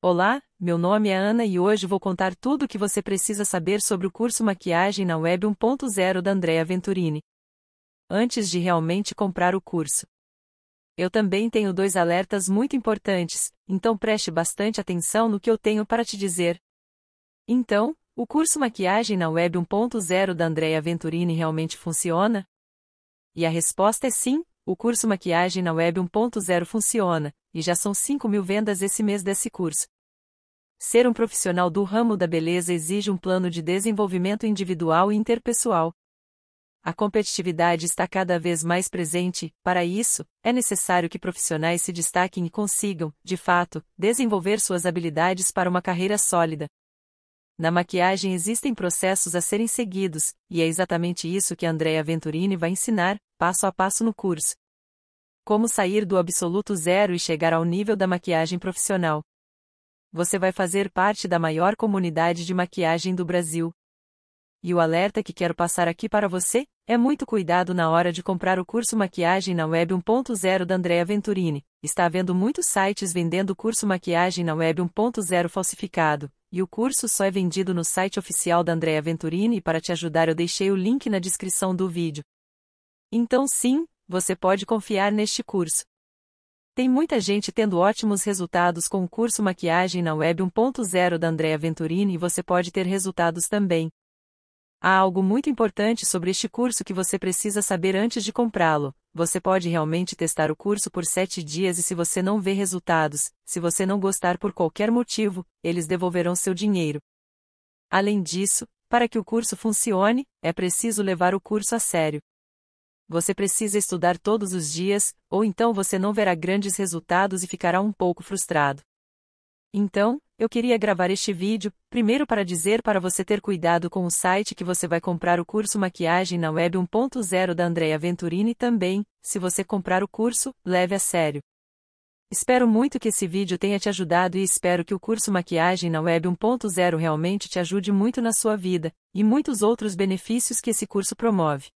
Olá, meu nome é Ana e hoje vou contar tudo o que você precisa saber sobre o curso Maquiagem na Web 1.0 da Andrea Venturini. Antes de realmente comprar o curso. Eu também tenho dois alertas muito importantes, então preste bastante atenção no que eu tenho para te dizer. Então, o curso Maquiagem na Web 1.0 da Andrea Venturini realmente funciona? E a resposta é sim, o curso Maquiagem na Web 1.0 funciona, e já são 5 mil vendas esse mês desse curso. Ser um profissional do ramo da beleza exige um plano de desenvolvimento individual e interpessoal. A competitividade está cada vez mais presente, para isso, é necessário que profissionais se destaquem e consigam, de fato, desenvolver suas habilidades para uma carreira sólida. Na maquiagem existem processos a serem seguidos, e é exatamente isso que Andrea Venturini vai ensinar, passo a passo no curso. Como sair do absoluto zero e chegar ao nível da maquiagem profissional. Você vai fazer parte da maior comunidade de maquiagem do Brasil. E o alerta que quero passar aqui para você é muito cuidado na hora de comprar o curso Maquiagem na Web 1.0 da Andrea Venturini. Está havendo muitos sites vendendo o curso Maquiagem na Web 1.0 falsificado, e o curso só é vendido no site oficial da Andrea Venturini e para te ajudar eu deixei o link na descrição do vídeo. Então sim, você pode confiar neste curso. Tem muita gente tendo ótimos resultados com o curso Maquiagem na Web 1.0 da Andrea Venturini e você pode ter resultados também. Há algo muito importante sobre este curso que você precisa saber antes de comprá-lo. Você pode realmente testar o curso por 7 dias e se você não vê resultados, se você não gostar por qualquer motivo, eles devolverão seu dinheiro. Além disso, para que o curso funcione, é preciso levar o curso a sério você precisa estudar todos os dias, ou então você não verá grandes resultados e ficará um pouco frustrado. Então, eu queria gravar este vídeo, primeiro para dizer para você ter cuidado com o site que você vai comprar o curso Maquiagem na Web 1.0 da Andrea Venturini também, se você comprar o curso, leve a sério. Espero muito que esse vídeo tenha te ajudado e espero que o curso Maquiagem na Web 1.0 realmente te ajude muito na sua vida, e muitos outros benefícios que esse curso promove.